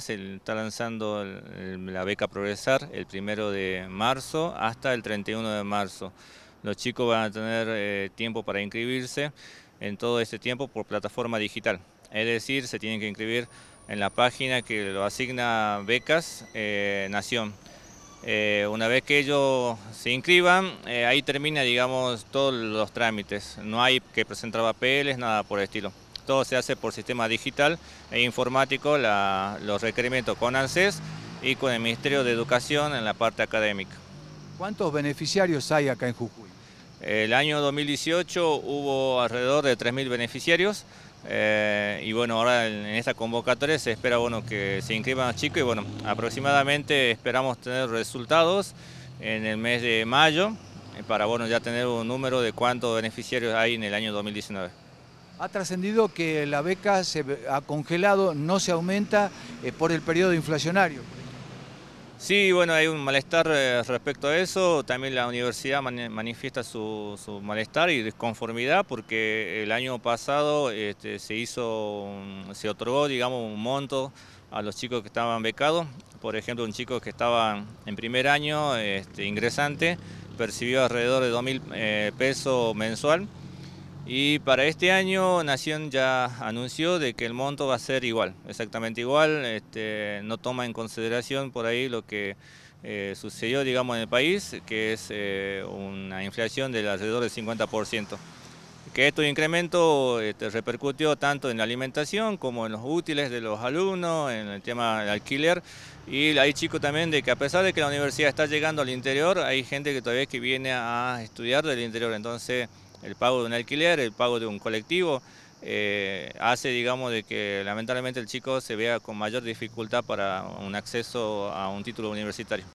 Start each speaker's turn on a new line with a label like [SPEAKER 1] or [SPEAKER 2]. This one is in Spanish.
[SPEAKER 1] se está lanzando la beca Progresar el primero de marzo hasta el 31 de marzo. Los chicos van a tener eh, tiempo para inscribirse en todo este tiempo por plataforma digital. Es decir, se tienen que inscribir en la página que lo asigna Becas eh, Nación. Eh, una vez que ellos se inscriban, ahí termina, digamos, todos los trámites. No hay que presentar papeles, nada por el estilo todo se hace por sistema digital e informático, los requerimientos con ANSES y con el Ministerio de Educación en la parte académica.
[SPEAKER 2] ¿Cuántos beneficiarios hay acá en Jujuy?
[SPEAKER 1] El año 2018 hubo alrededor de 3.000 beneficiarios eh, y bueno, ahora en esta convocatoria se espera bueno, que se inscriban los chicos y bueno, aproximadamente esperamos tener resultados en el mes de mayo eh, para bueno, ya tener un número de cuántos beneficiarios hay en el año 2019.
[SPEAKER 2] Ha trascendido que la beca se ha congelado, no se aumenta eh, por el periodo inflacionario.
[SPEAKER 1] Sí, bueno, hay un malestar eh, respecto a eso. También la universidad manifiesta su, malestar y desconformidad porque el año pasado este, se hizo, se otorgó, digamos, un monto a los chicos que estaban becados. Por ejemplo, un chico que estaba en primer año este, ingresante percibió alrededor de 2.000 eh, pesos mensual y para este año Nación ya anunció de que el monto va a ser igual, exactamente igual, este, no toma en consideración por ahí lo que eh, sucedió digamos, en el país, que es eh, una inflación del alrededor del 50%. Que este incremento repercutió tanto en la alimentación como en los útiles de los alumnos, en el tema del alquiler. Y hay chicos también de que a pesar de que la universidad está llegando al interior, hay gente que todavía que viene a estudiar del interior. Entonces el pago de un alquiler, el pago de un colectivo, eh, hace digamos de que lamentablemente el chico se vea con mayor dificultad para un acceso a un título universitario.